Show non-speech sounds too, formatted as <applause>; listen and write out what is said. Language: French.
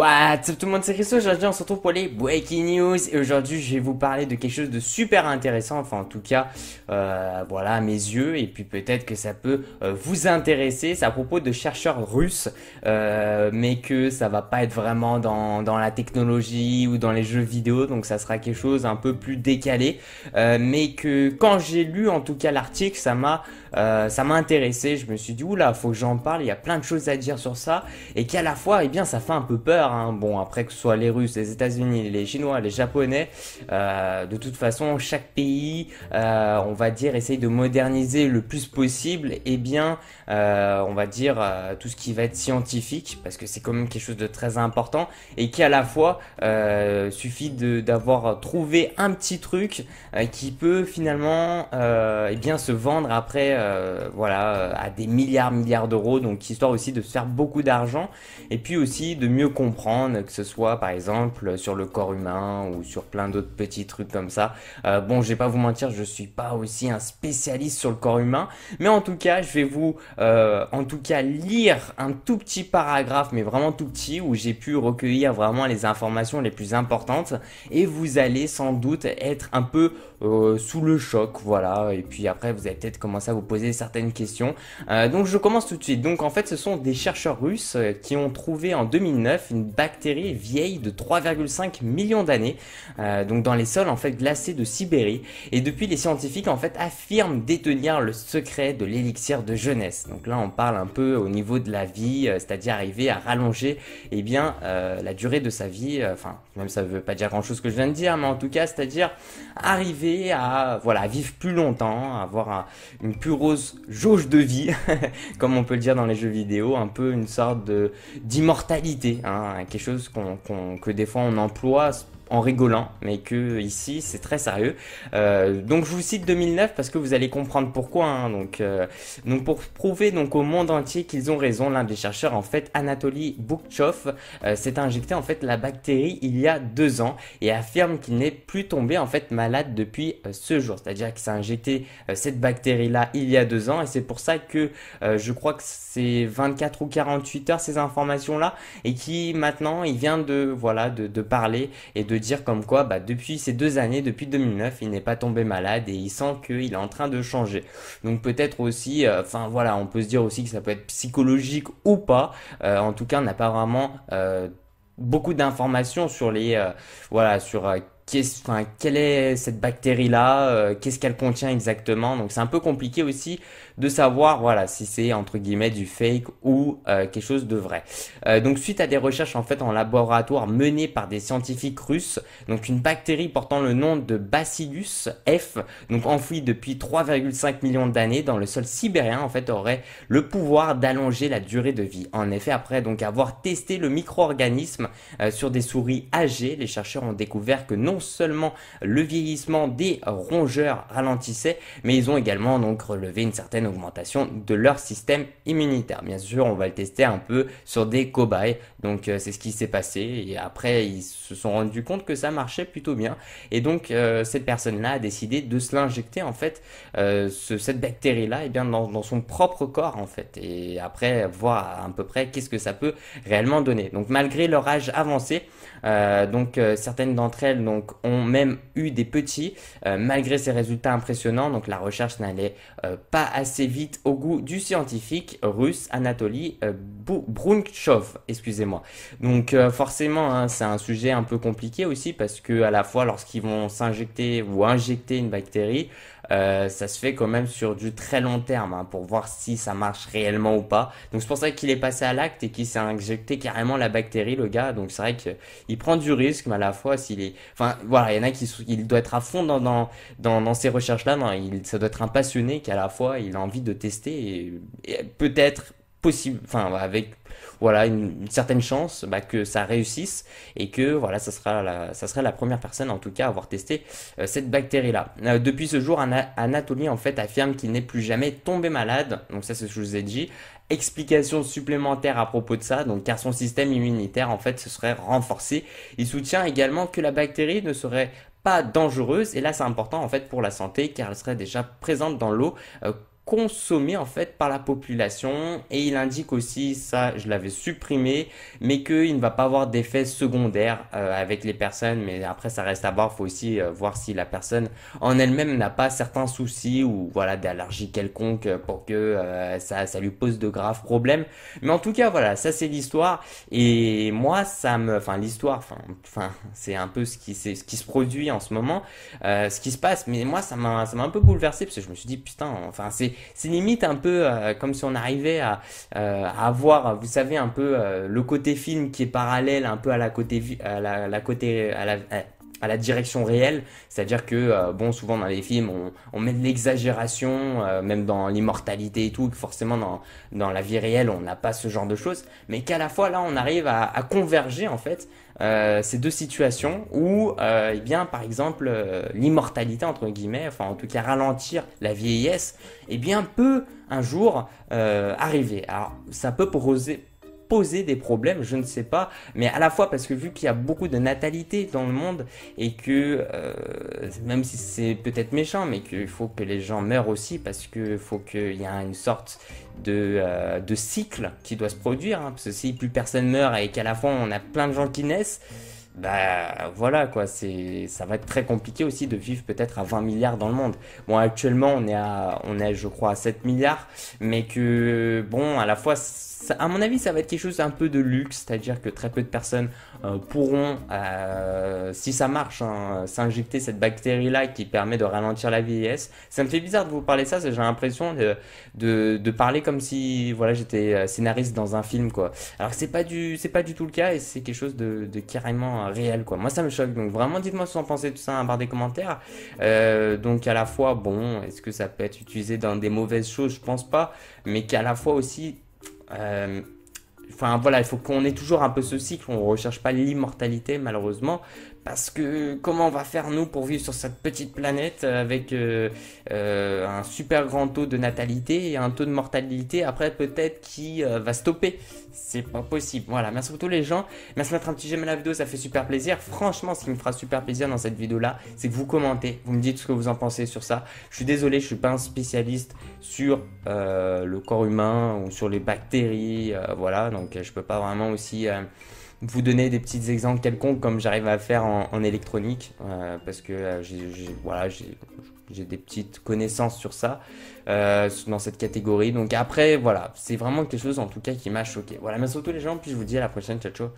What's tout le monde, c'est Christophe aujourd'hui on se retrouve pour les Breaking News et aujourd'hui je vais vous parler de quelque chose de super intéressant, enfin en tout cas euh, voilà à mes yeux et puis peut-être que ça peut euh, vous intéresser, c'est à propos de chercheurs russes euh, mais que ça va pas être vraiment dans, dans la technologie ou dans les jeux vidéo donc ça sera quelque chose un peu plus décalé mais que quand j'ai lu en tout cas l'article ça m'a ça m'a intéressé, je me suis dit oula faut que j'en parle, il y a plein de choses à dire sur ça et qu'à la fois eh bien ça fait un peu peur Hein. Bon, après que ce soit les Russes, les États-Unis, les Chinois, les Japonais, euh, de toute façon, chaque pays, euh, on va dire, essaye de moderniser le plus possible. Et eh bien, euh, on va dire tout ce qui va être scientifique, parce que c'est quand même quelque chose de très important et qui à la fois suffit d'avoir trouvé un petit truc qui peut finalement, eh bien, se vendre après, voilà, à des milliards, milliards d'euros. Donc, histoire aussi de se faire beaucoup d'argent et puis aussi de mieux comprendre que ce soit par exemple sur le corps humain ou sur plein d'autres petits trucs comme ça. Euh, bon, je vais pas vous mentir, je suis pas aussi un spécialiste sur le corps humain, mais en tout cas, je vais vous, euh, en tout cas, lire un tout petit paragraphe, mais vraiment tout petit, où j'ai pu recueillir vraiment les informations les plus importantes, et vous allez sans doute être un peu euh, sous le choc, voilà. Et puis après, vous allez peut-être commencer à vous poser certaines questions. donc, je commence tout de suite. Donc, en fait, ce sont des chercheurs russes qui ont trouvé en 2009 une bactéries vieilles de 3,5 millions d'années, euh, donc dans les sols en fait glacés de Sibérie. Et depuis, les scientifiques en fait affirment détenir le secret de l'élixir de jeunesse. Donc là, on parle un peu au niveau de la vie, euh, c'est-à-dire arriver à rallonger et eh bien euh, la durée de sa vie. Enfin, même ça veut pas dire grand-chose que je viens de dire, mais en tout cas, c'est-à-dire arriver à voilà vivre plus longtemps, avoir une plus rose jauge de vie, <laughs> comme on peut le dire dans les jeux vidéo, un peu une sorte de d'immortalité. Hein, quelque chose qu'on que des fois on emploie en rigolant, mais que ici c'est très sérieux. Euh, donc je vous cite 2009 parce que vous allez comprendre pourquoi. Hein. Euh, donc, pour prouver donc au monde entier qu'ils ont raison, l'un des chercheurs en fait, Anatoly Boukchov, euh, s'est injecté en fait la bactérie il y a deux ans et affirme qu'il n'est plus tombé en fait malade depuis ce jour. C'est-à-dire qu'il s'est injecté cette bactérie là il y a deux ans et c'est pour ça que je crois que c'est 24 ou 48 heures ces informations là et qui maintenant il vient de voilà de parler et de dire comme quoi, bah, depuis ces deux années, depuis 2009, il n'est pas tombé malade et il sent qu'il est en train de changer. Donc peut-être aussi, euh, enfin voilà, on peut se dire aussi que ça peut être psychologique ou pas. Euh, en tout cas, on n'a pas vraiment euh, beaucoup d'informations sur les, voilà, sur enfin, quelle est cette bactérie-là, euh, qu'est-ce qu'elle contient exactement. Donc c'est un peu compliqué aussi de savoir, voilà, si c'est entre guillemets du fake ou euh, quelque chose de vrai. Euh, donc suite à des recherches en fait en laboratoire menées par des scientifiques russes, donc une bactérie portant le nom de Bacillus F, donc enfouie depuis 3,5 millions d'années dans le sol sibérien, en fait, aurait le pouvoir d'allonger la durée de vie. En effet, après donc avoir testé le micro-organisme sur des souris âgées, les chercheurs ont découvert que non seulement le vieillissement des rongeurs ralentissait, mais ils ont également donc relevé une certaine augmentation de leur système immunitaire. Bien sûr, on va le tester un peu sur des cobayes, donc euh, c'est ce qui s'est passé, et après ils se sont rendus compte que ça marchait plutôt bien, et donc euh, cette personne-là a décidé de se l'injecter en fait, euh, cette bactérie-là, et eh bien dans, son propre corps en fait, et après voir à peu près qu'est-ce que ça peut réellement donner. Donc malgré leur âge avancé, donc certaines d'entre elles donc ont même eu des petits euh, malgré ces résultats impressionnants. Donc la recherche n'allait euh, pas assez vite au goût du scientifique russe Anatoly euh, Brunchov, excusez-moi. Donc forcément, hein, c'est un sujet un peu compliqué aussi parce que à la fois lorsqu'ils vont s'injecter ou injecter une bactérie, ça se fait quand même sur du très long terme hein, pour voir si ça marche réellement ou pas. Donc c'est pour ça qu'il est passé à l'acte et qu'il s'est injecté carrément la bactérie, le gars. Donc c'est vrai qu'il prend du risque, mais à la fois s'il est, enfin voilà, il y en a qui il doit être à fond dans, ces recherches-là. Ça doit être un passionné qui, à la fois, il a envie de tester et peut-être possible, enfin avec voilà une, certaine chance bah, que ça réussisse et que voilà ça sera la, ça serait la première personne en tout cas à avoir testé euh, cette bactérie là. Euh, depuis ce jour, Anatolie en fait affirme qu'il n'est plus jamais tombé malade. Donc ça c'est ce que je vous ai dit. Explication supplémentaire à propos de ça, donc car son système immunitaire en fait se serait renforcé. Il soutient également que la bactérie ne serait pas dangereuse et là c'est important en fait pour la santé car elle serait déjà présente dans l'eau euh, consommé en fait par la population et il indique aussi ça je l'avais supprimé mais qu'il ne va pas avoir d'effet secondaire euh, avec les personnes mais après ça reste à voir faut aussi euh, voir si la personne en elle-même n'a pas certains soucis ou voilà d'allergie quelconque pour que euh, ça, ça lui pose de graves problèmes mais en tout cas voilà ça c'est l'histoire et moi ça me enfin l'histoire enfin enfin c'est un peu ce qui c'est ce qui se produit en ce moment ce qui se passe mais moi ça m'a ça m'a un peu bouleversé parce que je me suis dit putain enfin c'est c'est limite un peu euh, comme si on arrivait à, avoir, euh, vous savez, un peu euh, le côté film qui est parallèle un peu à la côté, à la, la côté, à la, à la direction réelle, c'est-à-dire que euh, bon, souvent dans les films, on, met de l'exagération, euh, même dans l'immortalité et tout, forcément dans, la vie réelle, on n'a pas ce genre de choses, mais qu'à la fois là, on arrive à, converger en fait euh, ces deux situations où, eh bien, par exemple, l'immortalité entre guillemets, enfin en tout cas ralentir la vieillesse, eh bien peut un jour arriver. Alors ça peut poser poser des problèmes, je ne sais pas, mais à la fois parce que vu qu'il y a beaucoup de natalité dans le monde et que euh, même si c'est peut-être méchant, mais qu'il faut que les gens meurent aussi parce qu'il faut qu'il y ait une sorte euh, de, cycle qui doit se produire, hein, parce que si plus personne meurt et qu'à la fois on a plein de gens qui naissent, bah voilà quoi, c'est ça va être très compliqué aussi de vivre peut-être à 20 milliards dans le monde. Bon actuellement on est à on est je crois à 7 milliards, mais que bon à la fois à mon avis ça va être quelque chose un peu de luxe, c'est-à-dire que très peu de personnes euh, pourront euh, si ça marche hein, s'injecter cette bactérie là qui permet de ralentir la vieillesse. Ça me fait bizarre de vous parler ça, j'ai l'impression de, de, de parler comme si voilà j'étais euh, scénariste dans un film quoi. Alors c'est pas du c'est pas du tout le cas et c'est quelque chose de, de carrément euh, réel, quoi. Moi, ça me choque. Donc, vraiment, dites-moi ce que vous en pensez tout ça à hein, barre des commentaires. Euh, donc, à la fois, bon, est-ce que ça peut être utilisé dans des mauvaises choses Je pense pas. Mais qu'à la fois aussi. Euh, enfin voilà, il faut qu'on ait toujours un peu ce cycle, on recherche pas l'immortalité malheureusement, parce que comment on va faire nous pour vivre sur cette petite planète avec euh, euh, un super grand taux de natalité et un taux de mortalité après peut-être qui euh, va stopper C'est pas possible. Voilà, merci beaucoup tous les gens. Merci de mettre un petit j'aime à la vidéo, ça fait super plaisir. Franchement, ce qui me fera super plaisir dans cette vidéo là, c'est que vous commentez, vous me dites ce que vous en pensez sur ça. Je suis désolé, je suis pas un spécialiste sur le corps humain ou sur les bactéries, voilà, donc je peux pas vraiment aussi vous donner des petits exemples quelconques comme j'arrive à faire en, électronique euh, parce que euh, voilà, j'ai des petites connaissances sur ça euh, dans cette catégorie. Donc après voilà, c'est vraiment quelque chose en tout cas qui m'a choqué. Voilà, merci à tous les gens, puis je vous dis à la prochaine, ciao ciao.